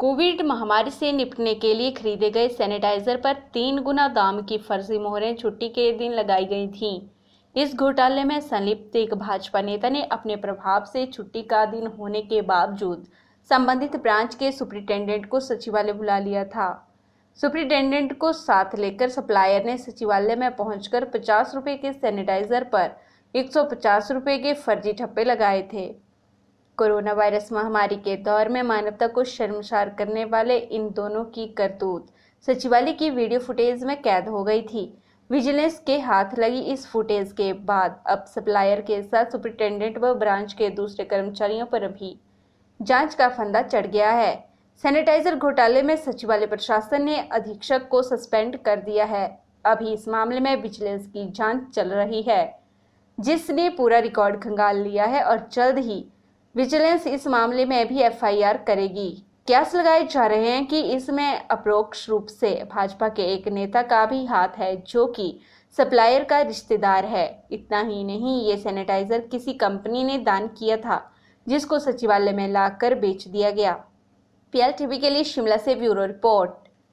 Covid महामारी से निपटने के लिए खरीदे गए सैनिटाइजर पर तीन गुना दाम की फर्जी मोहरें छुट्टी के दिन लगाई गई थीं। इस घोटाले में संलिप्त एक भाजपा नेता ने अपने प्रभाव से छुट्टी का दिन होने के बावजूद संबंधित ब्रांच के सुप्रिंटेंडेंट को सचिवालय बुला लिया था सुप्रिंटेंडेंट को साथ लेकर सप्लायर ने सचिवालय में पहुंचकर पचास रुपये के सैनिटाइजर पर एक रुपए के फर्जी ठप्पे लगाए थे कोरोना वायरस महामारी के दौर में मानवता को शर्मसार करने वाले इन दोनों की करतूत सचिवालय की वीडियो फुटेज में कैद हो गई थी विजिलेंस के हाथ लगी इस फुटेज के बाद अब सप्लायर के साथ सुपरिटेंडेंट व ब्रांच के दूसरे कर्मचारियों पर भी जांच का फंदा चढ़ गया है सैनिटाइजर घोटाले में सचिवालय प्रशासन ने अधीक्षक को सस्पेंड कर दिया है अभी इस मामले में विजिलेंस की जांच चल रही है जिसने पूरा रिकॉर्ड खंगाल लिया है और जल्द ही विजिलेंस इस मामले में भी एफआईआर करेगी कयास लगाए जा रहे हैं कि इसमें अप्रोक्ष रूप से भाजपा के एक नेता का भी हाथ है जो कि सप्लायर का रिश्तेदार है इतना ही नहीं ये सैनिटाइजर किसी कंपनी ने दान किया था जिसको सचिवालय में लाकर बेच दिया गया पीएल टीवी के लिए शिमला से ब्यूरो रिपोर्ट